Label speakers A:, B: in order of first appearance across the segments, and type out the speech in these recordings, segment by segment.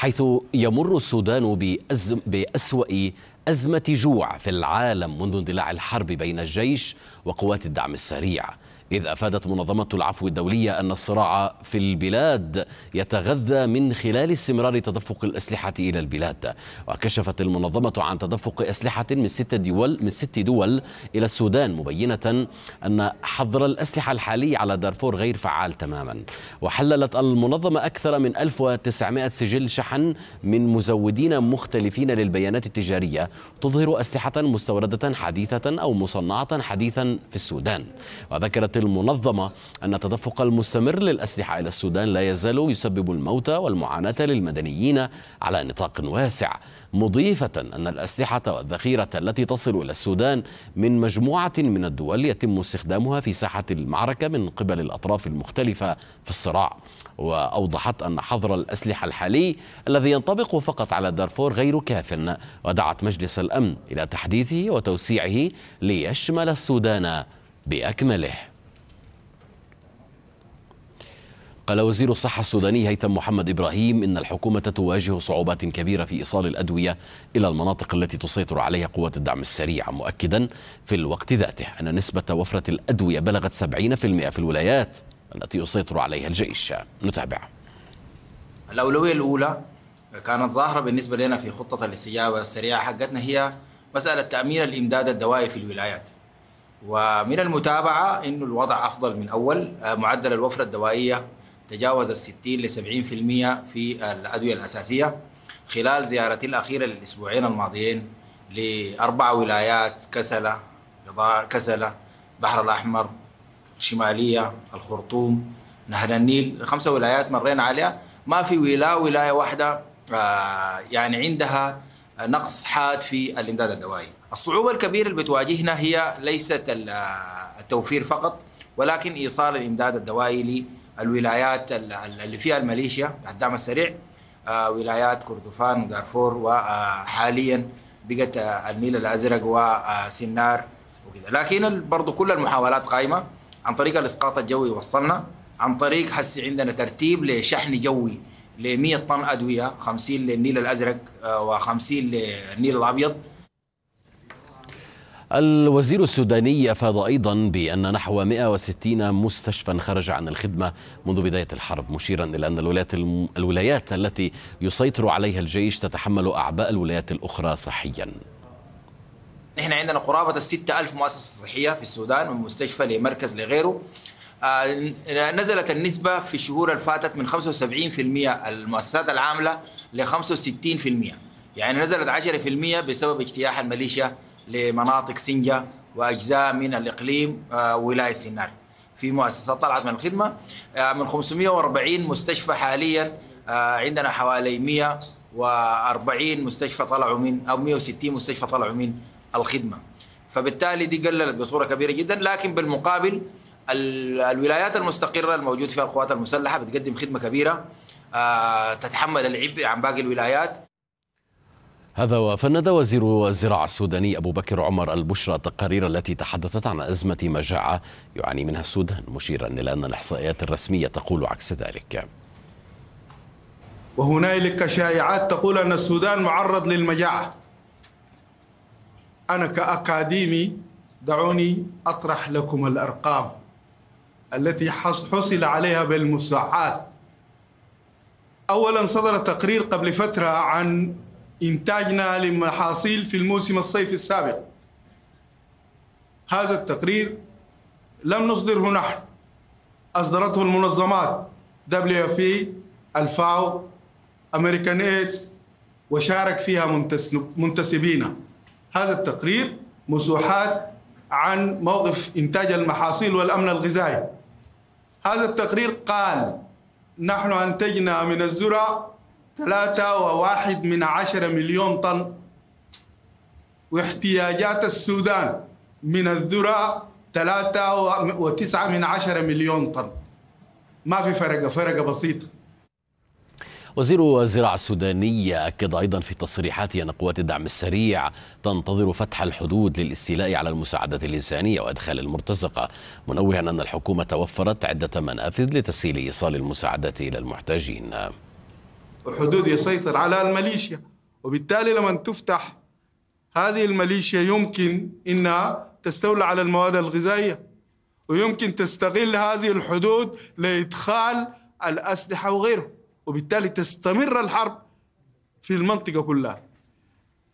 A: حيث يمر السودان بأسوأ أزمة جوع في العالم منذ اندلاع الحرب بين الجيش وقوات الدعم السريع إذ أفادت منظمة العفو الدولية أن الصراع في البلاد يتغذى من خلال استمرار تدفق الأسلحة إلى البلاد وكشفت المنظمة عن تدفق أسلحة من ست دول من ست دول إلى السودان مبينة أن حظر الأسلحة الحالي على دارفور غير فعال تماما وحللت المنظمة أكثر من 1900 سجل شحن من مزودين مختلفين للبيانات التجارية تظهر أسلحة مستوردة حديثة أو مصنعة حديثا في السودان وذكرت المنظمة أن التدفق المستمر للأسلحة إلى السودان لا يزال يسبب الموت والمعاناة للمدنيين على نطاق واسع مضيفة أن الأسلحة والذخيرة التي تصل إلى السودان من مجموعة من الدول يتم استخدامها في ساحة المعركة من قبل الأطراف المختلفة في الصراع وأوضحت أن حظر الأسلحة الحالي الذي ينطبق فقط على دارفور غير كاف ودعت مجلس الأمن إلى تحديثه وتوسيعه ليشمل السودان بأكمله قال وزير الصحة السوداني هيثم محمد إبراهيم إن الحكومة تواجه صعوبات كبيرة في إيصال الأدوية إلى المناطق التي تسيطر عليها قوات الدعم السريع مؤكدا في الوقت ذاته أن نسبة وفرة الأدوية بلغت 70% في الولايات التي يسيطر عليها الجيش نتابع
B: الأولوية الأولى كانت ظاهرة بالنسبة لنا في خطة الاستجابة السريعة حقتنا هي مسألة تأمين الإمداد الدوائي في الولايات ومن المتابعة أنه الوضع أفضل من أول آه، معدل الوفرة الدوائية تجاوز ال 60 ل 70% في الأدوية الأساسية خلال زيارتي الأخيرة للأسبوعين الماضيين لأربع ولايات كسلة كسلة بحر الأحمر الشمالية الخرطوم نهر النيل خمسة ولايات مرينا عليها ما في ولا ولاية واحدة آه، يعني عندها نقص حاد في الإمداد الدوائي الصعوبة الكبيرة اللي بتواجهنا هي ليست التوفير فقط ولكن إيصال الإمداد الدوائي الولايات اللي فيها الميليشيا الدعم السريع آه، ولايات كردفان ودارفور وحاليا آه، بقت آه، النيل الازرق وسنار وكذا لكن برضه كل المحاولات قائمه عن طريق الاسقاط الجوي وصلنا عن طريق حسي عندنا ترتيب لشحن جوي ل 100 طن ادويه 50 للنيل الازرق و50 للنيل الابيض
A: الوزير السوداني افاد ايضا بان نحو 160 مستشفى خرج عن الخدمه منذ بدايه الحرب مشيرا الى ان الولايات الم... الولايات التي يسيطر عليها الجيش تتحمل اعباء الولايات الاخرى صحيا.
B: نحن عندنا قرابه ال 6000 مؤسسه صحيه في السودان من مستشفى لمركز لغيره آه، نزلت النسبة في الشهور اللي فاتت من 75% المؤسسات العاملة ل 65% يعني نزلت 10% بسبب اجتياح الميليشيا لمناطق سنجا وأجزاء من الإقليم آه، ولاية سينار في مؤسسات طلعت من الخدمة آه، من 540 مستشفى حاليا آه، عندنا حوالي 140 مستشفى طلعوا من أو 160 مستشفى طلعوا من الخدمة فبالتالي دي قللت بصورة كبيرة جدا لكن بالمقابل الولايات المستقرة الموجود فيها القوات المسلحة بتقدم خدمة كبيرة تتحمل العبء عن باقي الولايات
A: هذا وفند وزير الزراعة السوداني أبو بكر عمر البشرى التقارير التي تحدثت عن أزمة مجاعة يعاني منها السودان مشيرا إلى أن الإحصائيات الرسمية تقول عكس ذلك
C: وهنالك شائعات تقول أن السودان معرض للمجاعة أنا كأكاديمي دعوني أطرح لكم الأرقام التي حصل عليها بالمساحات أولا صدر تقرير قبل فترة عن إنتاجنا للمحاصيل في الموسم الصيفي السابق هذا التقرير لم نصدره نحن أصدرته المنظمات WFP e، الفاو أمريكان إيدز وشارك فيها منتسبينا هذا التقرير مسوحات عن موقف إنتاج المحاصيل والأمن الغذائي هذا التقرير قال نحن أنتجنا من الذرة ثلاثة وواحد من عشرة مليون طن واحتياجات السودان من الذرة ثلاثة وتسعة من عشرة مليون طن ما في فرقة فرقة بسيطة
A: وزير الزراعة السوداني أكد أيضا في تصريحاته أن قوات الدعم السريع تنتظر فتح الحدود للاستيلاء على المساعدات الإنسانية وإدخال المرتزقة منوها أن الحكومة توفرت عدة منافذ لتسهيل إيصال المساعدات إلى المحتاجين
C: وحدود يسيطر على الميليشيا وبالتالي لما تفتح هذه الميليشيا يمكن انها تستولى على المواد الغذائيه ويمكن تستغل هذه الحدود لادخال الاسلحه وغيره وبالتالي تستمر الحرب في المنطقه كلها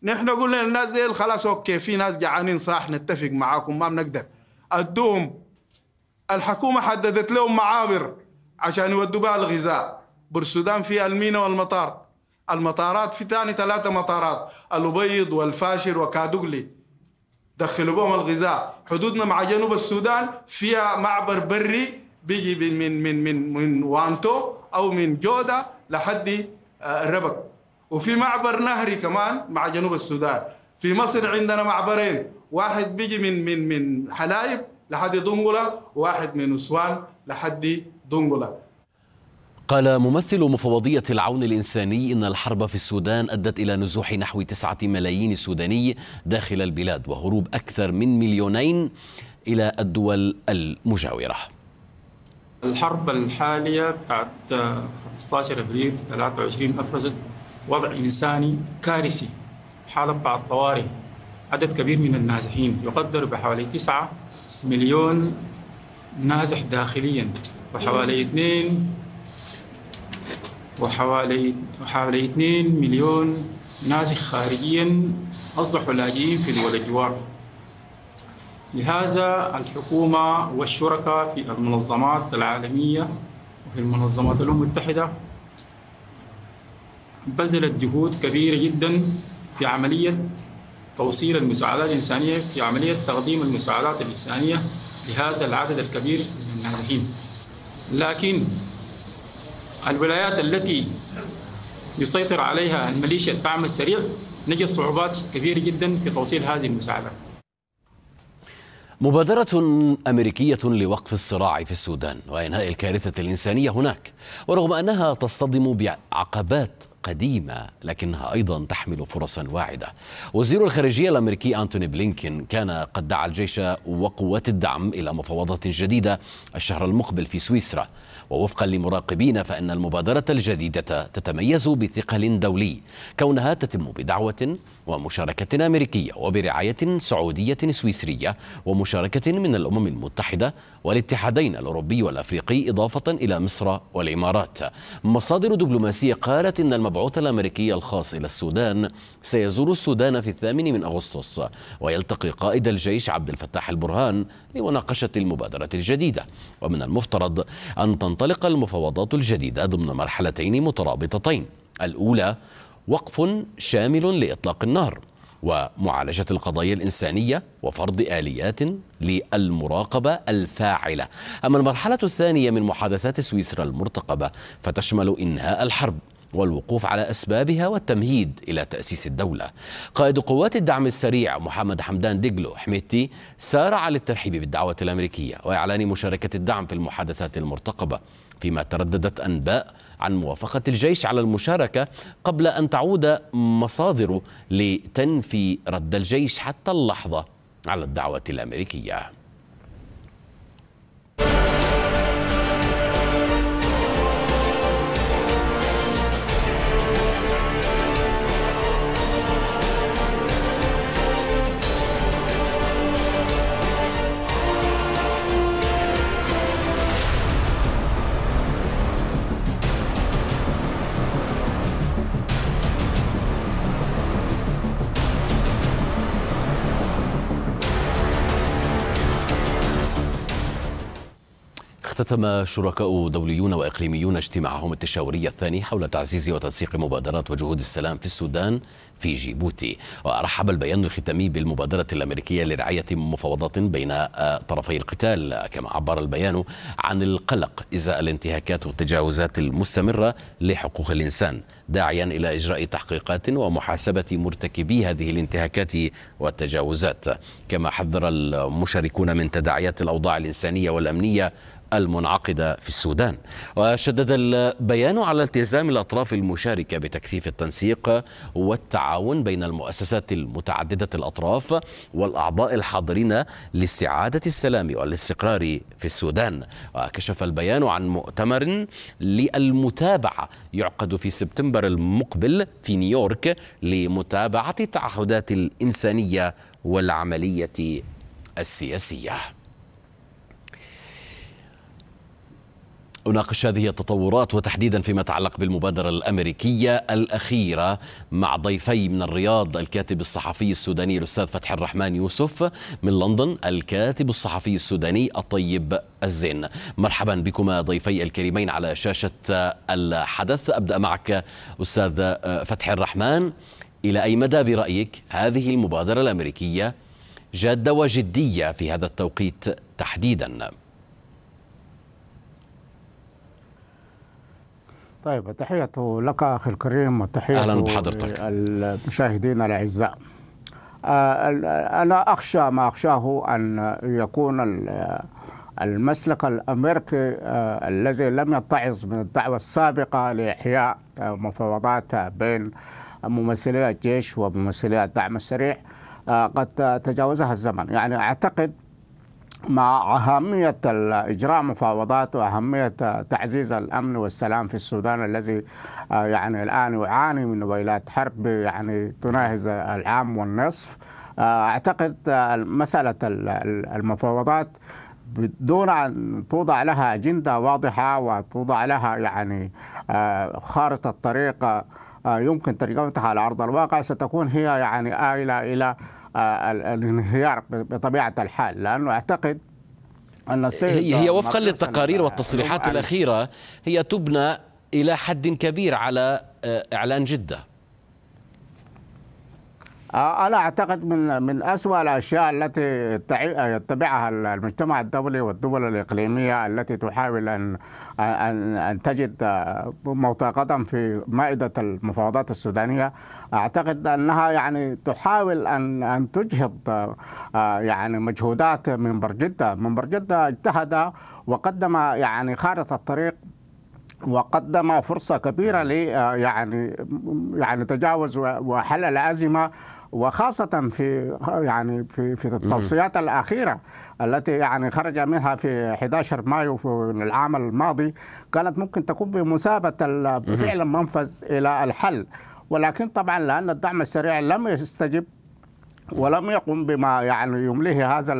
C: نحن قلنا للناس دي خلاص اوكي في ناس جعانين صح نتفق معاكم ما بنقدر ادوهم الحكومه حددت لهم معابر عشان يودوا بها الغذاء بورسودان فيها المينا والمطار المطارات في ثاني ثلاثة مطارات الأبيض والفاشر وكادوغلي دخلوا بهم الغذاء حدودنا مع جنوب السودان فيها معبر بري بيجي من من من من وانتو أو من جودة لحد آه، الربك وفي معبر نهري كمان مع جنوب السودان في مصر عندنا معبرين واحد بيجي من من من حلايب لحد دنقلة وواحد من أسوان لحد دنقلة
A: قال ممثل مفوضية العون الإنساني إن الحرب في السودان أدت إلى نزوح نحو تسعة ملايين سوداني داخل البلاد وهروب أكثر من مليونين إلى الدول المجاورة
D: الحرب الحالية بتاعت 15 أبريل 23 أفرزت وضع إنساني كارثي حالة بعد طوارئ عدد كبير من النازحين يقدر بحوالي 9 مليون نازح داخليا وحوالي 2 وحوالي وحوالي 2 مليون نازح خارجيا أصبحوا لاجئين في الجوار. لهذا الحكومة والشركاء في المنظمات العالمية وفي المنظمات الأمم المتحدة بذلت جهود كبيرة جدا في عملية توصيل المساعدات الإنسانية في عملية تقديم المساعدات الإنسانية لهذا العدد الكبير من النازحين لكن الولايات التي يسيطر عليها الميليشيا الدعم السريع نجد صعوبات كبيرة جدا في توصيل هذه المساعدة
A: مبادرة أمريكية لوقف الصراع في السودان وإنهاء الكارثة الإنسانية هناك ورغم أنها تصطدم بعقبات قديمة لكنها أيضا تحمل فرصا واعدة وزير الخارجية الأمريكي أنتوني بلينكين كان قد دعا الجيش وقوات الدعم إلى مفاوضات جديدة الشهر المقبل في سويسرا ووفقا لمراقبين فإن المبادرة الجديدة تتميز بثقل دولي كونها تتم بدعوة ومشاركة أمريكية وبرعاية سعودية سويسرية ومشاركة من الأمم المتحدة والاتحادين الأوروبي والأفريقي إضافة إلى مصر والإمارات مصادر دبلوماسية قالت إن المبادرة المبعوث الامريكي الخاص إلى السودان سيزور السودان في الثامن من أغسطس ويلتقي قائد الجيش عبد الفتاح البرهان لمناقشة المبادرة الجديدة ومن المفترض أن تنطلق المفاوضات الجديدة ضمن مرحلتين مترابطتين الأولى وقف شامل لإطلاق النار ومعالجة القضايا الإنسانية وفرض آليات للمراقبة الفاعلة أما المرحلة الثانية من محادثات سويسرا المرتقبة فتشمل إنهاء الحرب والوقوف على أسبابها والتمهيد إلى تأسيس الدولة قائد قوات الدعم السريع محمد حمدان ديجلو حميتي سارع للترحيب بالدعوة الأمريكية وإعلان مشاركة الدعم في المحادثات المرتقبة فيما ترددت أنباء عن موافقة الجيش على المشاركة قبل أن تعود مصادر لتنفي رد الجيش حتى اللحظة على الدعوة الأمريكية اختتم شركاء دوليون وإقليميون اجتماعهم التشاوري الثاني حول تعزيز وتنسيق مبادرات وجهود السلام في السودان في جيبوتي ورحب البيان الختامي بالمبادرة الأمريكية لرعاية مفاوضات بين طرفي القتال كما عبر البيان عن القلق إزاء الانتهاكات والتجاوزات المستمرة لحقوق الإنسان داعيا إلى إجراء تحقيقات ومحاسبة مرتكبي هذه الانتهاكات والتجاوزات كما حذر المشاركون من تداعيات الأوضاع الإنسانية والأمنية المنعقدة في السودان وشدد البيان على التزام الأطراف المشاركة بتكثيف التنسيق والتعاون بين المؤسسات المتعددة الأطراف والأعضاء الحاضرين لاستعادة السلام والاستقرار في السودان وكشف البيان عن مؤتمر للمتابعة يعقد في سبتمبر المقبل في نيويورك لمتابعة التعهدات الإنسانية والعملية السياسية أناقش هذه التطورات وتحديدا فيما يتعلق بالمبادرة الأمريكية الأخيرة مع ضيفي من الرياض الكاتب الصحفي السوداني الأستاذ فتح الرحمن يوسف من لندن الكاتب الصحفي السوداني الطيب الزين مرحبا بكما ضيفي الكريمين على شاشة الحدث أبدأ معك أستاذ فتح الرحمن إلى أي مدى برأيك هذه المبادرة الأمريكية جادة وجدية في هذا التوقيت تحديداً
E: طيب تحية لك أخي الكريم وتحية أهلا بحضرتك المشاهدين الأعزاء آه، أنا أخشى ما أخشاه أن يكون المسلك الأمريكي آه، الذي لم يتعظ من الدعوة السابقة لإحياء آه، مفاوضات بين ممثلي الجيش وممثلي الدعم السريع قد تجاوزها الزمن يعني أعتقد مع أهمية إجراء مفاوضات وأهمية تعزيز الأمن والسلام في السودان الذي آه، يعني الآن يعاني من ويلات حرب يعني تناهز العام والنصف آه، أعتقد آه، مسألة المفاوضات دون أن توضع لها أجندة واضحة وتوضع لها يعني خارطة طريقة يمكن ترجمتها على أرض الواقع ستكون هي يعني آيلة إلى الانهيار بطبيعه الحال لانه اعتقد ان السيد هي, هي وفقا للتقارير والتصريحات الاخيره
A: هي تبنى الى حد كبير على آه، اعلان جده
E: آه، أنا أعتقد من من اسوء الأشياء التي يتبعها المجتمع الدولي والدول الإقليمية التي تحاول أن أن, أن تجد آه، موطئ قدم في مائدة المفاوضات السودانية أعتقد أنها يعني تحاول أن أن تجهض آه، يعني مجهودات منبر جدة منبر جدة اجتهد وقدم يعني خارطة الطريق وقدم فرصه كبيره ل يعني يعني تجاوز وحل الازمه وخاصة في يعني في في التوصيات الأخيرة التي يعني خرج منها في 11 مايو في العام الماضي كانت ممكن تكون بمثابة فعلا منفذ إلى الحل ولكن طبعا لأن الدعم السريع لم يستجب ولم يقم بما يعني يمليه هذا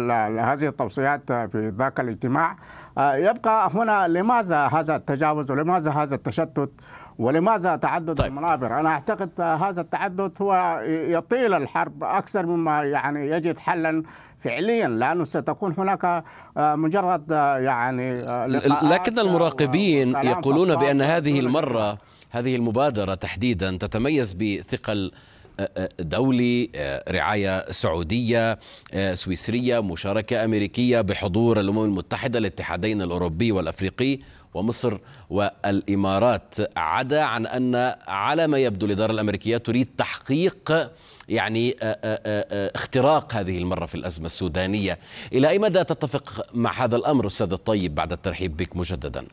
E: هذه التوصيات في ذاك الاجتماع آه، يبقى هنا لماذا هذا التجاوز ولماذا هذا التشتت ولماذا تعدد طيب. المنابر أنا أعتقد هذا التعدد هو يطيل الحرب أكثر مما يعني يجد حلا فعليا لانه ستكون هناك آه، مجرد آه، يعني آه، لكن
A: المراقبين يقولون بان هذه المره هذه المبادره تحديدا تتميز بثقل دولي رعاية سعودية سويسرية مشاركة أمريكية بحضور الأمم المتحدة الاتحادين الأوروبي والأفريقي ومصر والإمارات عدا عن أن على ما يبدو الإدارة الأمريكية تريد تحقيق يعني آه، آه، آه، اختراق هذه المرة في الأزمة السودانية إلى أي مدى تتفق مع هذا الأمر أستاذ الطيب بعد الترحيب بك مجددا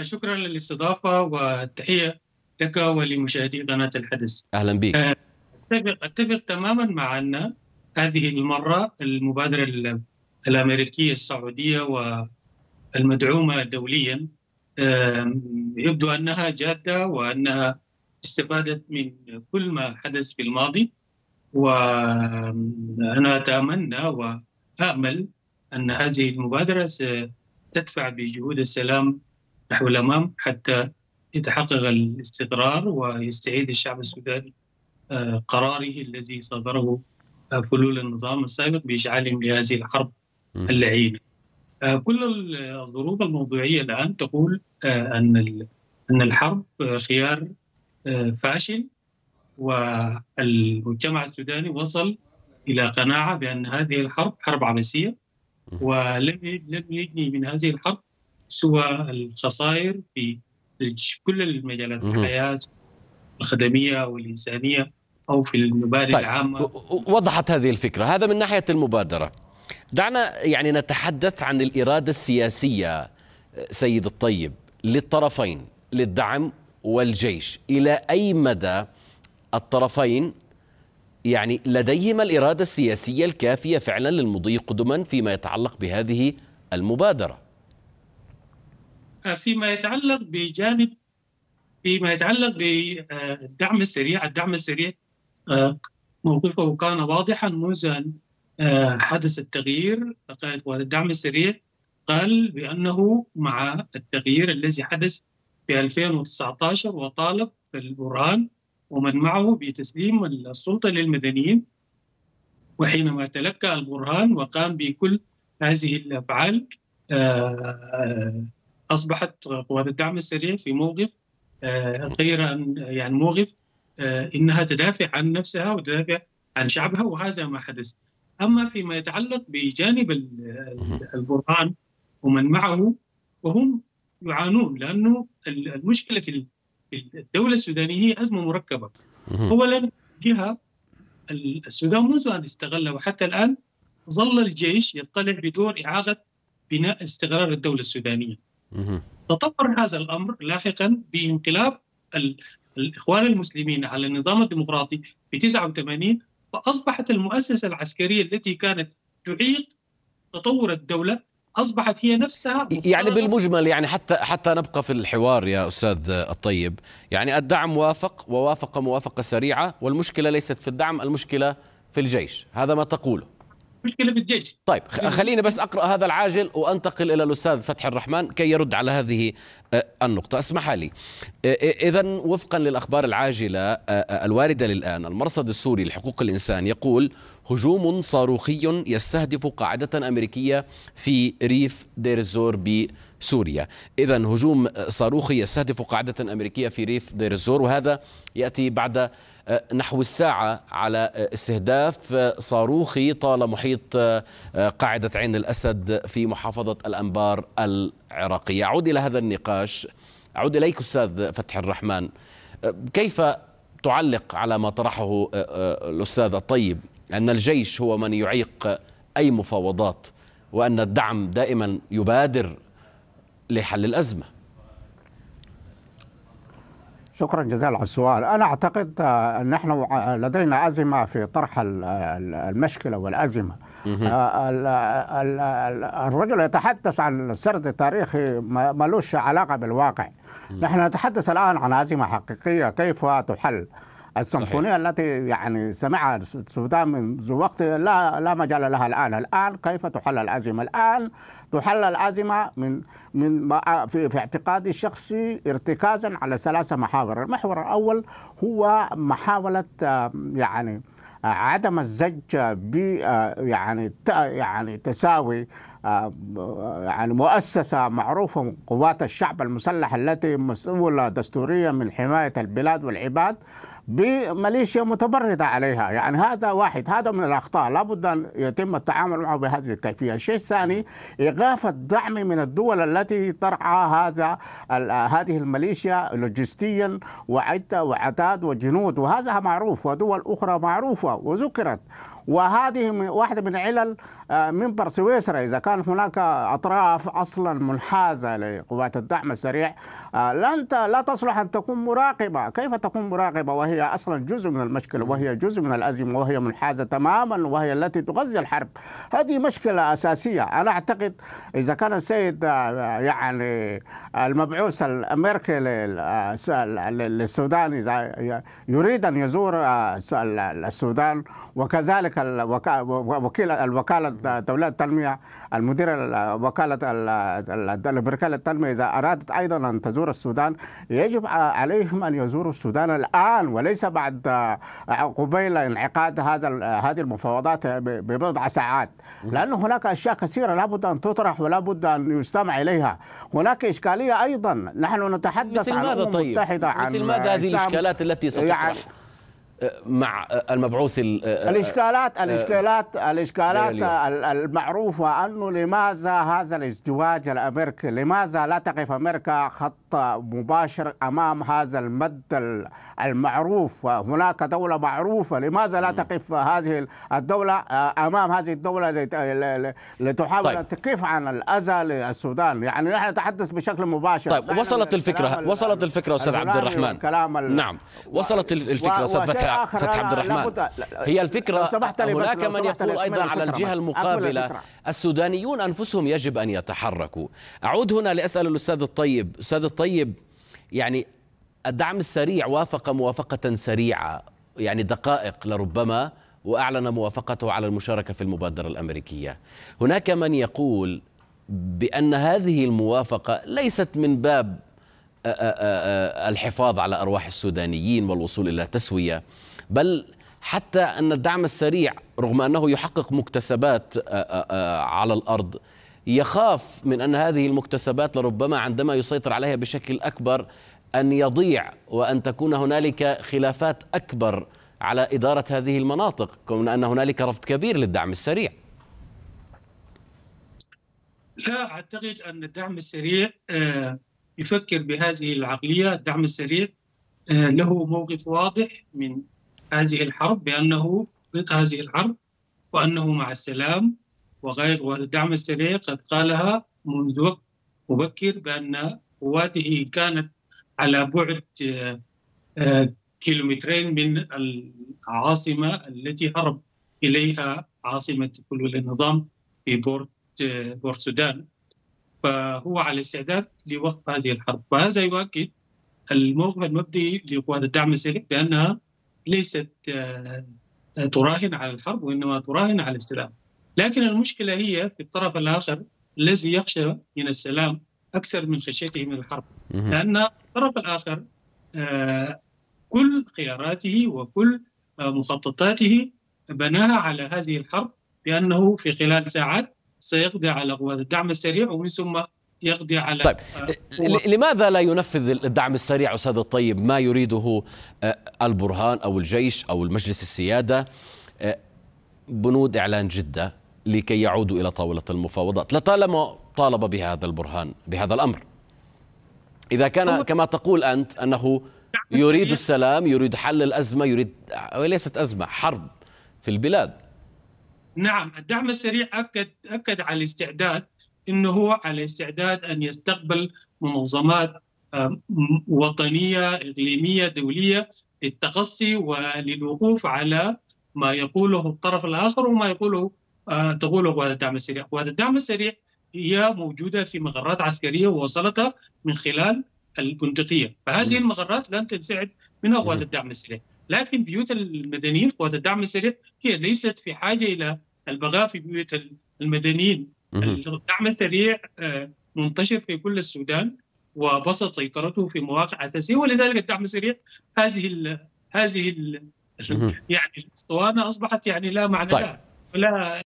F: شكرا للاستضافة والتحية لك ولمشاهدي قناة الحدث أهلا بك أتفق, أتفق تماما مع أن هذه المرة المبادرة الأمريكية السعودية و المدعومه دوليا يبدو انها جاده وانها استفادت من كل ما حدث في الماضي وانا اتمنى وامل ان هذه المبادره ستدفع بجهود السلام نحو الامام حتى يتحقق الاستقرار ويستعيد الشعب السوداني آه، قراره الذي صدره آه، فلول النظام السابق بإشعالهم لهذه الحرب
E: اللعينة
F: آه، كل الظروف الموضوعيه الان تقول آه، ان ان الحرب آه، خيار فاشل والمجتمع السوداني وصل الى قناعه بان هذه الحرب حرب عبثيه ولم لم يجني من هذه الحرب سوى الخسائر في كل المجالات الحياه
A: الخدميه والانسانيه او في المبادئ طيب. العامه وضحت هذه الفكره هذا من ناحيه المبادره دعنا يعني نتحدث عن الإرادة السياسية سيد الطيب للطرفين للدعم والجيش إلى أي مدى الطرفين يعني لديهما الإرادة السياسية الكافية فعلا للمضي قدما فيما يتعلق بهذه المبادرة
F: آه، فيما يتعلق بجانب فيما يتعلق بالدعم آه، السريع الدعم السريع آه، موقفه كان واضحا منذ آه، حدث التغيير قائد قوات الدعم السريع قال بأنه مع التغيير الذي حدث في 2019 وطالب البرهان ومن معه بتسليم السلطة للمدنيين وحينما تلقى البرهان وقام بكل هذه الأفعال آه، أصبحت قوات الدعم السريع في موقف آه، غير أن يعني موقف إنها تدافع عن نفسها وتدافع عن شعبها وهذا ما حدث أما فيما يتعلق بجانب البرهان ومن معه وهم يعانون لأنه المشكلة في الدولة السودانية هي أزمة مركبة أولا جهة السودان منذ أن استغل وحتى الآن ظل الجيش يطلع بدور إعادة بناء استقرار الدولة السودانية تطور هذا الأمر لاحقا بانقلاب الإخوان المسلمين على النظام الديمقراطي في 89 فأصبحت المؤسسة العسكرية التي كانت تعيق تطور الدولة أصبحت هي نفسها
A: يعني بالمجمل يعني حتى حتى نبقى في الحوار يا أستاذ الطيب يعني الدعم وافق ووافق موافقة سريعة والمشكلة ليست في الدعم المشكلة في الجيش هذا ما تقوله مشكله بالجيش طيب يعني خليني بس اقرا هذا العاجل وانتقل الى الاستاذ فتح الرحمن كي يرد على هذه آه، النقطه اسمح لي آه، آه، اذا وفقا للاخبار العاجله الوارده للان المرصد السوري لحقوق الانسان يقول هجوم صاروخي يستهدف قاعده امريكيه في ريف دير الزور ب سوريا إذا هجوم صاروخي يستهدف قاعدة أمريكية في ريف دير الزور وهذا يأتي بعد آه، نحو الساعة على آه، استهداف آه، صاروخي طال محيط قاعدة عين الأسد في محافظة الأنبار العراقية أعود إلى هذا النقاش أعود إليك أستاذ فتح الرحمن كيف تعلق على ما طرحه الأستاذ الطيب أن الجيش هو من يعيق أي مفاوضات وأن الدعم دائما يبادر لحل الأزمة
E: شكرا جزيلا على السؤال أنا أعتقد أن نحن لدينا أزمة في طرح المشكلة والأزمة آه، الرجل يتحدث عن سرد تاريخي ملوش علاقة بالواقع نحن نتحدث الآن عن أزمة حقيقية كيف تحل صحيح. التي يعني سمعها السودان منذ وقت لا لا مجال لها الآن الآن كيف تحل الأزمة الآن تحل الأزمة من من في, في اعتقادي الشخصي ارتكازا على ثلاثة محاور المحور الأول هو محاولة يعني عدم الزج ب آه، يعني يعني تساوي آه، يعني مؤسسة معروفة قوات الشعب المسلح التي مسؤولة دستوريا من حماية البلاد والعباد بميليشيا متمردة عليها يعني هذا واحد هذا من الأخطاء لابد أن يتم التعامل معه بهذه الكيفية الشيء الثاني إغافة دعم من الدول التي ترعى هذا هذه الميليشيا لوجستيا وعدة وعتاد وجنود وهذا معروف ودول أخرى معروفة وذكرت وهذه واحدة من علل آه، منبر سويسرا إذا كان هناك أطراف أصلا منحازة لقوات الدعم السريع آه، لن لا تصلح أن تكون مراقبة كيف تكون مراقبة وهي أصلا جزء من المشكلة وهي جزء من الأزمة وهي منحازة تماما وهي التي تغذي الحرب هذه مشكلة أساسية أنا أعتقد إذا كان السيد آه، يعني المبعوث الأمريكي للسودان إذا يريد أن يزور السودان وكذلك هناك وكيل الوكالة الدولية التنمية المدير وكالة الوكالة التنمية إذا أرادت أيضا أن تزور السودان يجب عليهم أن يزوروا السودان الآن وليس بعد آه، قبيل انعقاد هذا هذه المفاوضات ببضع ساعات لأن هناك أشياء كثيرة لابد أن تطرح ولابد أن يستمع إليها هناك إشكالية أيضا نحن نتحدث عن أمم طيب؟ المتحدة عن مثل ماذا هذه الإشكالات التي ستطرح؟ يعني
A: مع المبعوث آه، الاشكالات آه، الاشكالات آه،
E: الاشكالات المعروفه انه لماذا هذا الازدواج الامريكي؟ لماذا لا تقف امريكا خط مباشر امام هذا المد المعروف؟ هناك دوله معروفه، لماذا لا تقف هذه الدوله امام هذه الدوله لتحاول طيب. تقف عن الاذى للسودان؟ يعني نحن نتحدث بشكل مباشر طيب وصلت الفكره وصلت الفكره استاذ عبد الرحمن نعم وصلت الفكره استاذ فتحي فتح عبد الرحمن هي الفكره هناك من يقول ايضا
A: على الجهه المقابله السودانيون انفسهم يجب ان يتحركوا اعود هنا لاسال الاستاذ الطيب استاذ الطيب يعني الدعم السريع وافق موافقه سريعه يعني دقائق لربما واعلن موافقته على المشاركه في المبادره الامريكيه هناك من يقول بان هذه الموافقه ليست من باب الحفاظ على أرواح السودانيين والوصول إلى تسوية بل حتى أن الدعم السريع رغم أنه يحقق مكتسبات على الأرض يخاف من أن هذه المكتسبات لربما عندما يسيطر عليها بشكل أكبر أن يضيع وأن تكون هنالك خلافات أكبر على إدارة هذه المناطق كون أن هنالك رفض كبير للدعم السريع
F: لا أعتقد أن الدعم السريع آه، يفكر بهذه العقلية الدعم السريع آه، له موقف واضح من هذه الحرب بأنه ضد هذه الحرب وأنه مع السلام وغير والدعم السريع قد قالها منذ وقت مبكر بأن قواته كانت على بعد آه، آه، كيلومترين من العاصمة التي هرب إليها عاصمة كل النظام في بورت بورت سودان فهو على استعداد لوقف هذه الحرب وهذا يؤكد الموقف المبدئي لقوات الدعم السريع بانها ليست آه، تراهن على الحرب وانما تراهن على السلام لكن المشكله هي في الطرف الاخر الذي يخشى من السلام اكثر من خشيته من الحرب لان الطرف الاخر آه، كل خياراته وكل آه، مخططاته بناها على هذه الحرب بانه في خلال ساعات سيقضي على قوات الدعم السريع ومن ثم يقضي على طيب
A: آه، لماذا لا ينفذ الدعم السريع استاذ الطيب ما يريده آه، البرهان او الجيش او المجلس السياده آه، بنود اعلان جده لكي يعودوا الى طاوله المفاوضات لطالما طالب بهذا البرهان بهذا الامر اذا كان كما تقول انت انه يريد السلام يريد حل الازمه يريد وليست ازمه حرب في البلاد نعم
F: الدعم السريع أكد, أكد على الاستعداد أنه هو على استعداد أن يستقبل منظمات وطنية إقليمية دولية للتقصي وللوقوف على ما يقوله الطرف الآخر وما يقوله آه، تقوله قوات الدعم السريع قوات الدعم السريع هي موجودة في مقرات عسكرية ووصلتها من خلال البندقية فهذه نعم. المقرات لن تنسعد منها قوات نعم. الدعم السريع لكن بيوت المدنيين قوات الدعم السريع هي ليست في حاجه الى البغاء في بيوت المدنيين الدعم السريع آه، منتشر في كل السودان وبسط سيطرته في مواقع اساسيه ولذلك الدعم السريع هذه الـ هذه الـ يعني الاسطوانه اصبحت يعني لا معنى طيب. لها ولا